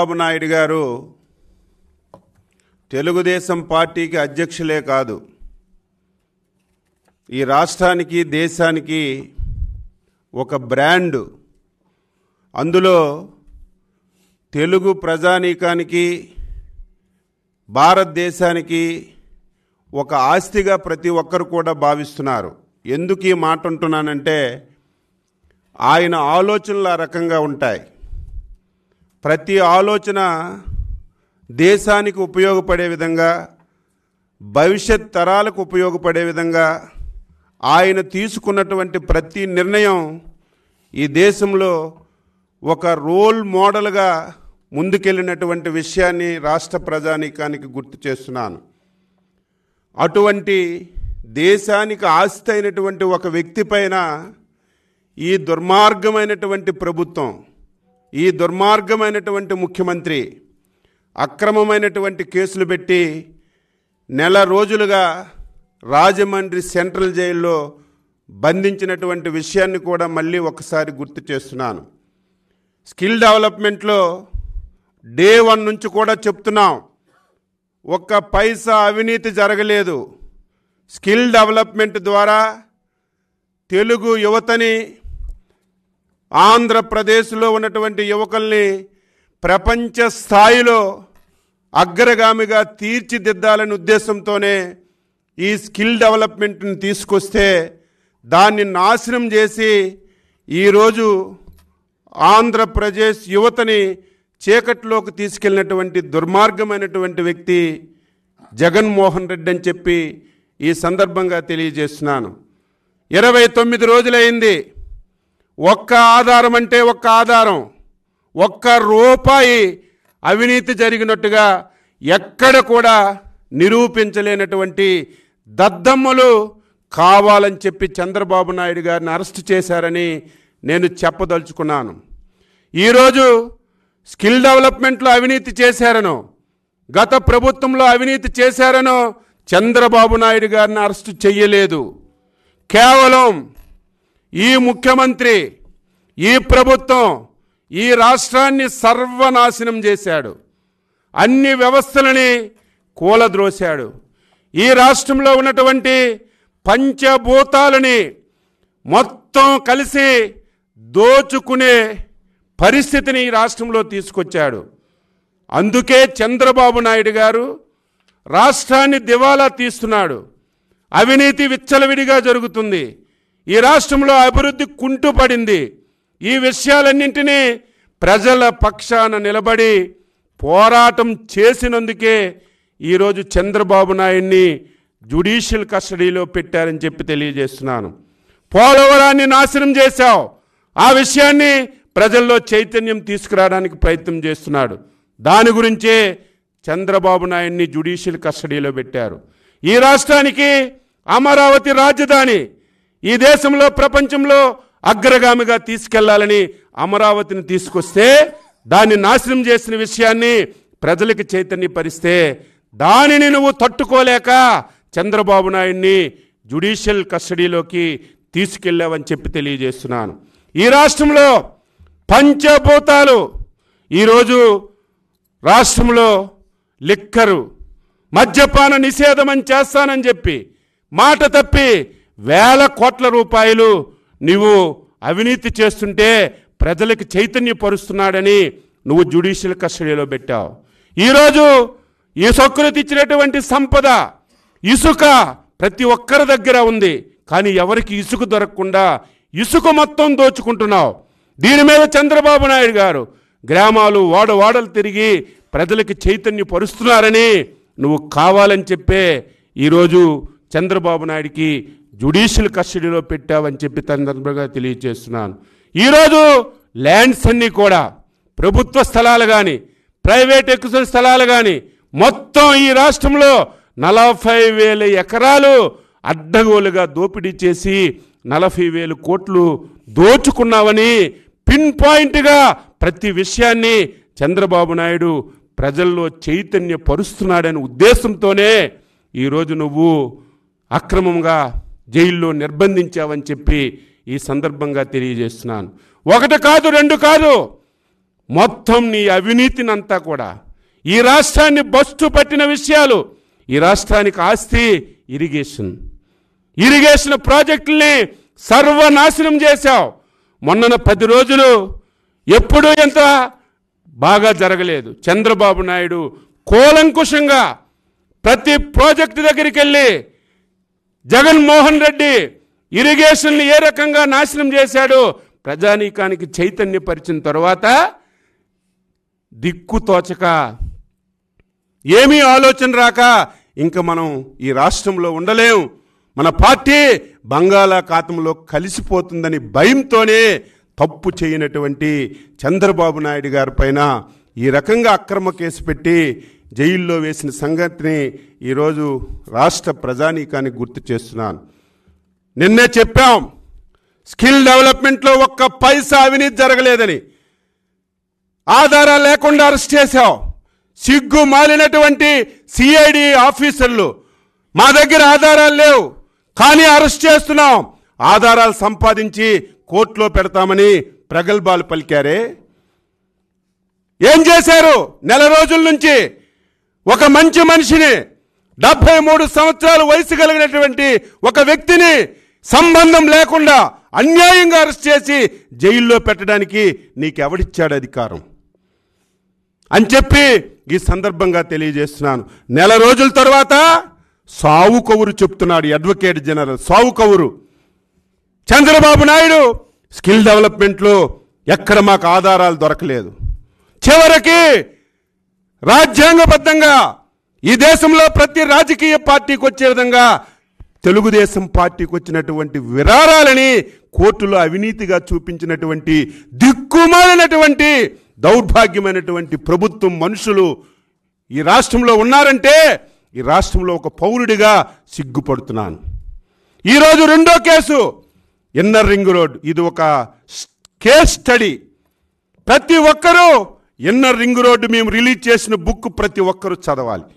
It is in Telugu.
చంద్రబాబు నాయుడు గారు తెలుగుదేశం పార్టీకి అధ్యక్షులే కాదు ఈ రాష్ట్రానికి దేశానికి ఒక బ్రాండ్ అందులో తెలుగు ప్రజానీకానికి భారతదేశానికి ఒక ఆస్తిగా ప్రతి ఒక్కరు కూడా భావిస్తున్నారు ఎందుకు ఈ మాట అంటున్నానంటే ఆయన ఆలోచనలు ఆ రకంగా ఉంటాయి ప్రతి ఆలోచన దేశానికి ఉపయోగపడే విధంగా భవిష్యత్ తరాలకు ఉపయోగపడే విధంగా ఆయన తీసుకున్నటువంటి ప్రతి నిర్ణయం ఈ దేశంలో ఒక రోల్ మోడల్గా ముందుకెళ్ళినటువంటి విషయాన్ని రాష్ట్ర ప్రజానీకానికి గుర్తు చేస్తున్నాను అటువంటి దేశానికి ఆస్తి అయినటువంటి ఒక వ్యక్తి పైన ఈ దుర్మార్గమైనటువంటి ప్రభుత్వం ఈ దుర్మార్గమైనటువంటి ముఖ్యమంత్రి అక్రమమైనటువంటి కేసులు పెట్టి నెల రోజులుగా రాజమండ్రి సెంట్రల్ జైల్లో బంధించినటువంటి విషయాన్ని కూడా మళ్ళీ ఒకసారి గుర్తు చేస్తున్నాను స్కిల్ డెవలప్మెంట్లో డే వన్ నుంచి కూడా చెప్తున్నాం ఒక్క పైసా అవినీతి జరగలేదు స్కిల్ డెవలప్మెంట్ ద్వారా తెలుగు యువతని ఆంధ్రప్రదేశ్లో ఉన్నటువంటి యువకుల్ని ప్రపంచ స్థాయిలో అగ్రగామిగా తీర్చిదిద్దాలనే ఉద్దేశంతోనే ఈ స్కిల్ డెవలప్మెంట్ని తీసుకొస్తే దాన్ని నాశనం చేసి ఈరోజు ఆంధ్రప్రదేశ్ యువతని చీకట్లోకి తీసుకెళ్ళినటువంటి దుర్మార్గమైనటువంటి వ్యక్తి జగన్మోహన్ రెడ్డి అని చెప్పి ఈ సందర్భంగా తెలియజేస్తున్నాను ఇరవై తొమ్మిది రోజులైంది ఒక్క ఆధారం అంటే ఒక్క ఆధారం ఒక్క రూపాయి అవినీతి జరిగినట్టుగా ఎక్కడ కూడా నిరూపించలేనటువంటి దద్దమ్మలు కావాలని చెప్పి చంద్రబాబు నాయుడు గారిని అరెస్ట్ చేశారని నేను చెప్పదలుచుకున్నాను ఈరోజు స్కిల్ డెవలప్మెంట్లో అవినీతి చేశారనో గత ప్రభుత్వంలో అవినీతి చేశారనో చంద్రబాబు నాయుడు గారిని అరెస్టు చేయలేదు కేవలం ఈ ముఖ్యమంత్రి ఈ ప్రభుత్వం ఈ రాష్ట్రాన్ని సర్వనాశనం చేశాడు అన్ని వ్యవస్థలని కూలద్రోశాడు ఈ రాష్ట్రంలో ఉన్నటువంటి పంచభూతాలని మొత్తం కలిసి దోచుకునే పరిస్థితిని ఈ రాష్ట్రంలో తీసుకొచ్చాడు అందుకే చంద్రబాబు నాయుడు గారు రాష్ట్రాన్ని దివాలా తీస్తున్నాడు అవినీతి విచ్చలవిడిగా జరుగుతుంది ఈ రాష్ట్రంలో అభివృద్ధి కుంటుపడింది ఈ విషయాలన్నింటినీ ప్రజల పక్షాన నిలబడి పోరాటం చేసినందుకే ఈరోజు చంద్రబాబు నాయుడిని జ్యుడిషియల్ కస్టడీలో పెట్టారని చెప్పి తెలియజేస్తున్నాను పోలవరాన్ని నాశనం చేశావు ఆ విషయాన్ని ప్రజల్లో చైతన్యం తీసుకురావడానికి ప్రయత్నం చేస్తున్నాడు దాని గురించే చంద్రబాబు నాయుడిని జ్యుడిషియల్ కస్టడీలో పెట్టారు ఈ రాష్ట్రానికి అమరావతి రాజధాని ఈ దేశంలో ప్రపంచంలో అగ్రగామిగా తీసుకెళ్లాలని అమరావతిని తీసుకొస్తే దాన్ని నాశనం చేసిన విషయాన్ని ప్రజలకు చైతన్యపరిస్తే దానిని నువ్వు తట్టుకోలేక చంద్రబాబు నాయుడిని జ్యుడిషియల్ కస్టడీలోకి తీసుకెళ్ళావని చెప్పి తెలియజేస్తున్నాను ఈ రాష్ట్రంలో పంచభూతాలు ఈరోజు రాష్ట్రంలో లిక్కరు మద్యపాన నిషేధం అని చేస్తానని చెప్పి మాట తప్పి వేల కోట్ల రూపాయలు నువ్వు అవినీతి చేస్తుంటే ప్రజలకు చైతన్యపరుస్తున్నాడని నువ్వు జ్యుడిషియల్ కస్టడీలో పెట్టావు ఈరోజు ఈ సొక్కులు తెచ్చినటువంటి సంపద ఇసుక ప్రతి ఒక్కరి దగ్గర ఉంది కానీ ఎవరికి ఇసుక దొరకకుండా ఇసుక మొత్తం దోచుకుంటున్నావు దీని మీద చంద్రబాబు నాయుడు గారు గ్రామాలు వాడ వాడలు తిరిగి ప్రజలకి చైతన్యపరుస్తున్నారని నువ్వు కావాలని చెప్పే ఈరోజు చంద్రబాబు నాయుడికి జుడిషియల్ కస్టడీలో పెట్టావని చెప్పి సందర్భంగా తెలియజేస్తున్నాను ఈరోజు ల్యాండ్స్ అన్నీ కూడా ప్రభుత్వ స్థలాలు కానీ ప్రైవేట్ ఎక్విజన్ స్థలాలు కానీ మొత్తం ఈ రాష్ట్రంలో నలభై వేల ఎకరాలు అడ్డగోలుగా దోపిడీ చేసి నలభై వేలు కోట్లు దోచుకున్నావని పిన్ పాయింట్గా ప్రతి విషయాన్ని చంద్రబాబు నాయుడు ప్రజల్లో చైతన్యపరుస్తున్నాడనే ఉద్దేశంతోనే ఈరోజు నువ్వు అక్రమంగా జైల్లో నిర్బంధించావని చెప్పి ఈ సందర్భంగా తెలియజేస్తున్నాను ఒకటి కాదు రెండు కాదు మొత్తం నీ అవినీతినంతా కూడా ఈ రాష్ట్రాన్ని బస్టు పట్టిన విషయాలు ఈ రాష్ట్రానికి ఆస్తి ఇరిగేషన్ ఇరిగేషన్ ప్రాజెక్టుల్ని సర్వనాశనం చేశావు మొన్న పది రోజులు ఎప్పుడూ ఎంత బాగా జరగలేదు చంద్రబాబు నాయుడు కూలంకుషంగా ప్రతి ప్రాజెక్టు దగ్గరికి వెళ్ళి జగన్మోహన్ రెడ్డి ఇరిగేషన్ని ఏ రకంగా నాశనం చేశాడో ప్రజానీకానికి చైతన్యపరిచిన తర్వాత దిక్కు తోచక ఏమీ ఆలోచన రాక ఇంకా మనం ఈ రాష్ట్రంలో ఉండలేం మన పార్టీ బంగాళాఖాతంలో కలిసిపోతుందని భయంతోనే తప్పు చేయనటువంటి చంద్రబాబు నాయుడు గారి పైన ఈ రకంగా అక్రమ కేసు పెట్టి జైల్లో వేసిన సంగతిని ఈరోజు రాష్ట్ర ప్రజానీకానికి గుర్తు చేస్తున్నాను నిన్నే చెప్పాం స్కిల్ డెవలప్మెంట్లో ఒక్క పైసా అవినీతి జరగలేదని ఆధారాలు లేకుండా అరెస్ట్ చేశాం సిగ్గు మాలినటువంటి సిఐడి ఆఫీసర్లు మా దగ్గర ఆధారాలు లేవు కానీ అరెస్ట్ చేస్తున్నాం ఆధారాలు సంపాదించి కోర్టులో పెడతామని ప్రగల్భాలు పలికారే ఏం చేశారు నెల రోజుల నుంచి ఒక మంచి మనిషిని డెబ్బై మూడు సంవత్సరాలు వయసు కలిగినటువంటి ఒక వ్యక్తిని సంబంధం లేకుండా అన్యాయంగా అరెస్ట్ చేసి జైల్లో పెట్టడానికి నీకెవడిచ్చాడు అధికారం అని చెప్పి ఈ సందర్భంగా తెలియజేస్తున్నాను నెల రోజుల తర్వాత సావు కవురు చెప్తున్నాడు అడ్వకేట్ జనరల్ సావు కవురు చంద్రబాబు నాయుడు స్కిల్ డెవలప్మెంట్లో ఎక్కడ మాకు ఆధారాలు దొరకలేదు చివరికి రాజ్యాంగబద్ధంగా ఈ దేశంలో ప్రతి రాజకీయ పార్టీకి వచ్చే విధంగా తెలుగుదేశం పార్టీకి వచ్చినటువంటి విరారాలని కోర్టులో అవినీతిగా చూపించినటువంటి దిక్కుమాలినటువంటి దౌర్భాగ్యమైనటువంటి ప్రభుత్వం మనుషులు ఈ రాష్ట్రంలో ఉన్నారంటే ఈ రాష్ట్రంలో ఒక పౌరుడిగా సిగ్గుపడుతున్నాను ఈరోజు రెండో కేసు ఇన్నర్ రింగ్ రోడ్ ఇది ఒక కేస్ స్టడీ ప్రతి ఒక్కరూ ఇన్నర్ రింగ్ రోడ్డు మేము రిలీజ్ చేసిన బుక్ ప్రతి ఒక్కరూ చదవాలి